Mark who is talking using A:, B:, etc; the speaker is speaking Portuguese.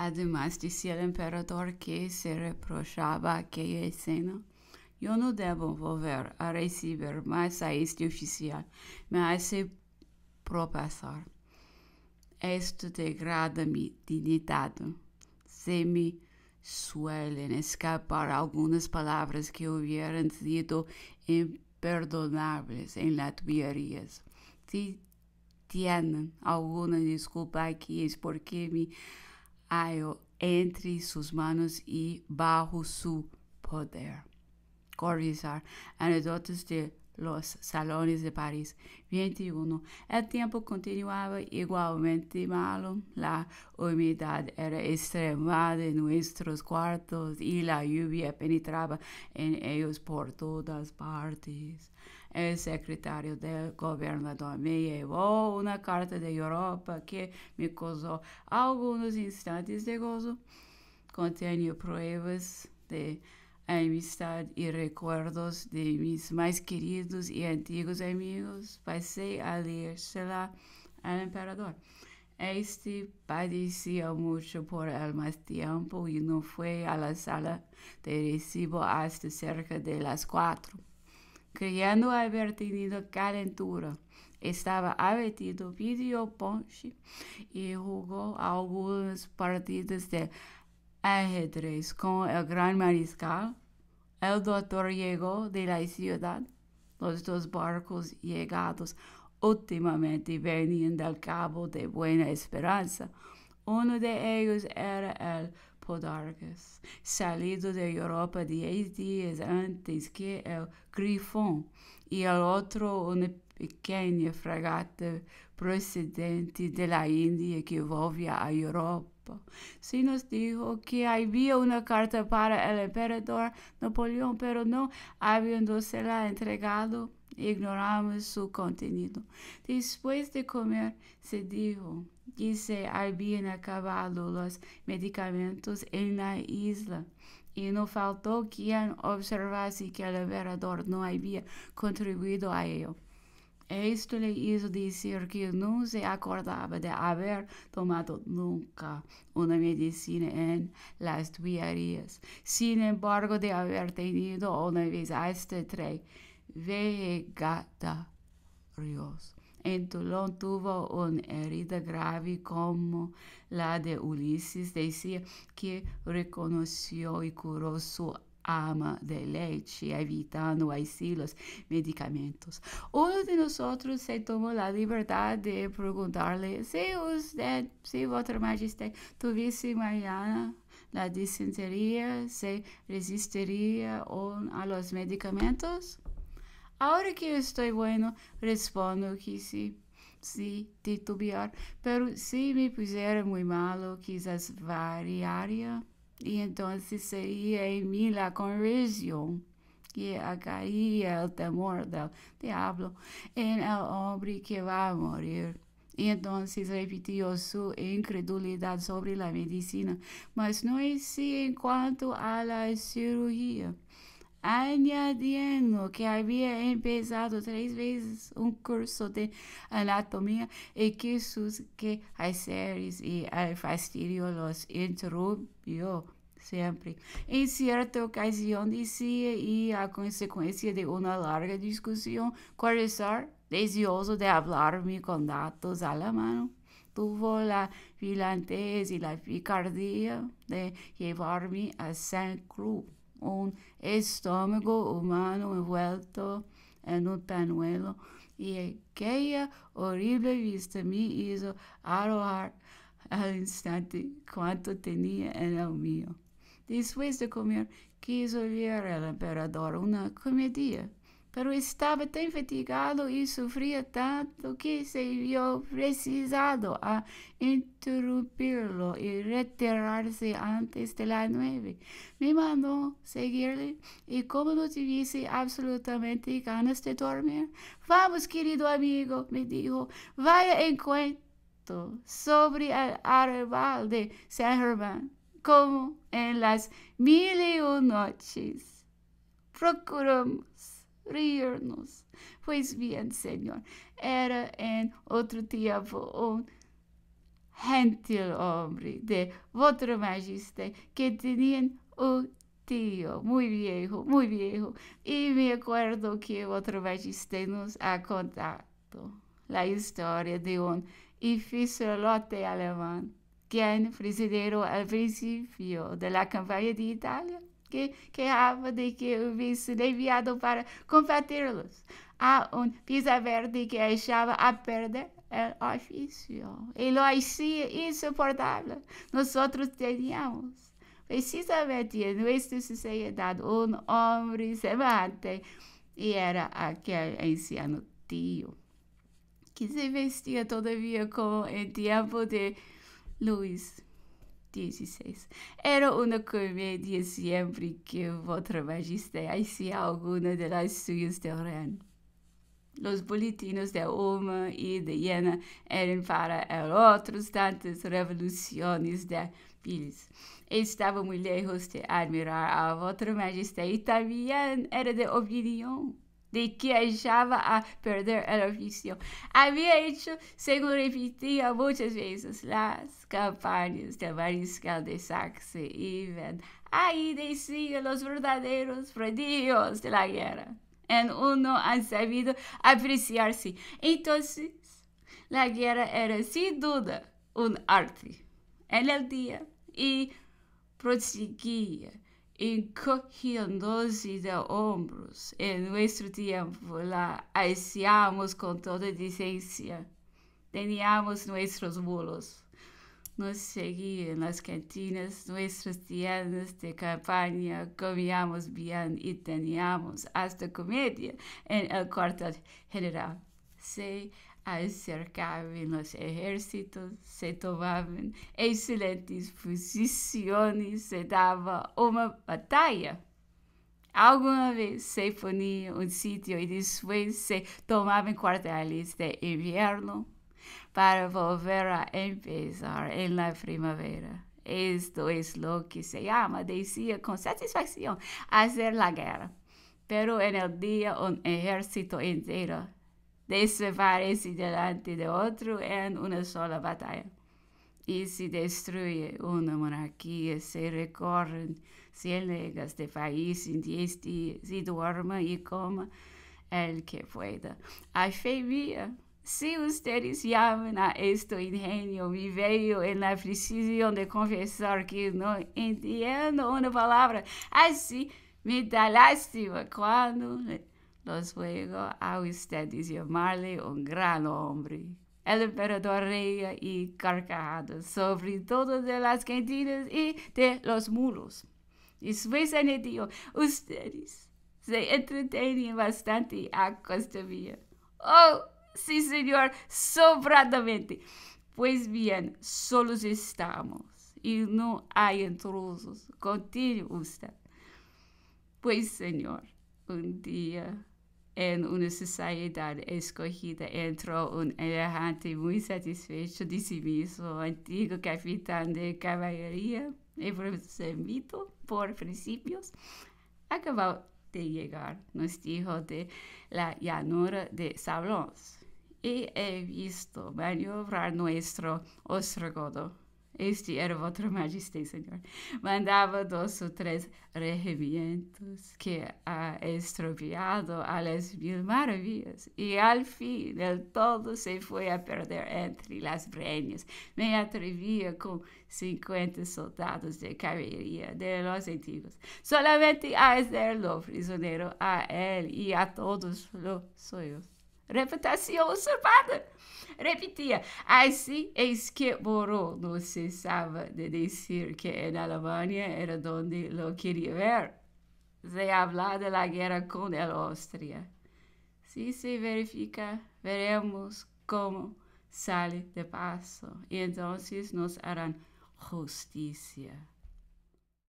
A: Además, disse o imperador que se reprochava aquela escena. Eu não devo volver a receber mais a este oficial, me hace propasar. Isto degrada minha dignidade. Se me suelen escapar algumas palavras que hubieran sido imperdonáveis em latviarias. Si tienen alguma desculpa aqui, é porque me Ayo entre sus manos y bajo su poder. Corvisar, anécdotas de los salones de París. 21. El tiempo continuaba igualmente malo, la humedad era extrema en nuestros cuartos y la lluvia penetraba en ellos por todas partes. É é o secretário do governo me levou uma Carta da Europa que me causou alguns instantes de gozo. Contenho provas de amistade e recuerdos de meus mais queridos e antigos amigos. Passei a ler la ao imperador. Este padecia muito por el tempo e não foi à sala de recibo até cerca de las quatro. creyendo haber tenido calentura. Estaba abatido, pidió ponche y jugó algunas partidas de ajedrez con el gran mariscal. El doctor llegó de la ciudad. Los dos barcos llegados últimamente venían del Cabo de Buena Esperanza. Uno de ellos era el Podargas, salido de Europa dez dias antes que é o Grifon e o outro uma pequena fragata procedente da Índia que volvia a Europa. se nos dijo que havia uma carta para o Imperador Napoleão, pero se-la entregado ignoramos su contenido. Después de comer, se dijo que se habían acabado los medicamentos en la isla y no faltó quien observase que el emperador é no había contribuido a ello. Esto é le hizo decir que no se acordaba de haber tomado nunca una medicina en las tuberías, sin embargo de haber tenido una vez hasta tres vegetarios. En Toulon tuvo una herida grave como la de Ulises. Decía que reconoció y curó su ama de leite, evitando así los medicamentos. Uno de nosotros se tomó la libertad de preguntarle si usted, si vuestra majestad tuviese mañana la disentería, se resistiría a los medicamentos. Agora que eu estou bueno, respondo que Sim, sim, titubear, pero se me pusiera muito malo, quizás variaria e então seria em mim la conversión que acaría o temor del diablo em el hombre que va a morir. E então repetiu sua incredulidade sobre a medicina, mas não se enquanto à cirurgia. añadiendo que había empezado tres veces un curso de anatomía y que sus quehaceres y el fastidio los interrumpió siempre. En cierta ocasión decía, y a consecuencia de una larga discusión, Corazar, deseoso de hablarme con datos a la mano, tuvo la filantez y la picardía de llevarme a Saint Cruz un estômago humano envuelto em um pañuelo e aquela horrível vista me hizo arrojar al instante quanto tinha en el mío. Después de comer, quis olhar el emperador uma comedia pero estaba tan fatigado y sufría tanto que se vio precisado a interrumpirlo y retirarse antes de la nueve. Me mandó seguirle y como no tuviese absolutamente ganas de dormir, vamos querido amigo, me dijo, vaya en cuento sobre el arrebal de San Germán, como en las mil y un noches. Procuramos pues bien, señor, era en otro tiempo un gentil hombre de vuestra majestad que tenían un tío muy viejo, muy viejo, y me acuerdo que vuestra majestad nos ha contado la historia de un lote alemán, quien presidió al principio de la campaña de Italia que, que de que o vice enviado para combatê los Há um pisa verde que achava a perder o é ofício. E lo achia insuportável. Nós outros teníamos precisamente em nossa sociedade um homem semelhante e era aquele anciano tio que se vestia todavia como em tempo de Luís 16. Era uma comédia sempre que vuestra majestad hacía alguma de las suyas del reino. Los boletines de uma e de hiena eran para el otro tantas revoluciones de piles. Estava muy lejos de admirar a Vossa Majestade e también era de opinión de que achava a perder a afición. Había hecho según repetía muchas veces las campañas é de Mariscal de Saxe y Ven. Ahí decían los verdaderos prodigios de la guerra. En uno han sabido apreciarse. Entonces, la guerra era sin duda un arte. En é el día y proseguía encaixando-se de hombros. Em nosso tempo, lá, hacíamos com toda decência, Teníamos nossos bolos, Nos seguían las cantinas, nuestras tiendas de campaña, comíamos bien y teníamos hasta comedia en el cuartel general acercavam-nos exércitos, se tomavam excelentes posições, se dava uma batalha. Alguma vez se punia um sítio e depois se tomavam quartéis de inverno para volver a empezar em la primavera. Esto es o que se chama, decía com satisfação, fazer a guerra. Pero en el día um exército inteiro de separar-se delante de outro em uma sola batalha. E se destrui uma monarquia, se recorrem cien legas de país em diez dias, e duerma e coma el que pueda. A fé minha, se vocês llaman a este ingenio, me veio em la precisão de confessar que não entendo uma palavra. Assim, me dá lástima quando Los fuego a ustedes y llamarle un gran hombre. El emperador rey y carcajadas, sobre todo de las cantinas y de los muros. Y añadió, ustedes se entretenen bastante a costa mía. Oh, sí, señor, sobradamente. Pues bien, solos estamos y no hay intrusos. Continúe usted. Pues, señor, un día en una sociedad escogida entró un elegante muy satisfecho de sí mismo, antiguo capitán de caballería y por principios, acabó de llegar, nos dijo de la llanura de Sablons, y he visto maniobrar nuestro ostrogodo Este era Vossa Majestade, Senhor. Mandava dois ou três regimentos que ha estropiado a las mil maravilhas, e al fim del todo se foi a perder entre las breñas. Me atrevia com 50 soldados de caballería de los antigos, solamente a hacerlo prisionero a él e a todos los suyos reputação usurpada. Repetia, assim es que Boró não cessava de dizer que é na Alemanha era onde lo queria ver. Se habla de la guerra com a Áustria. Se se verifica, veremos como sale de passo. E então nos harán justiça.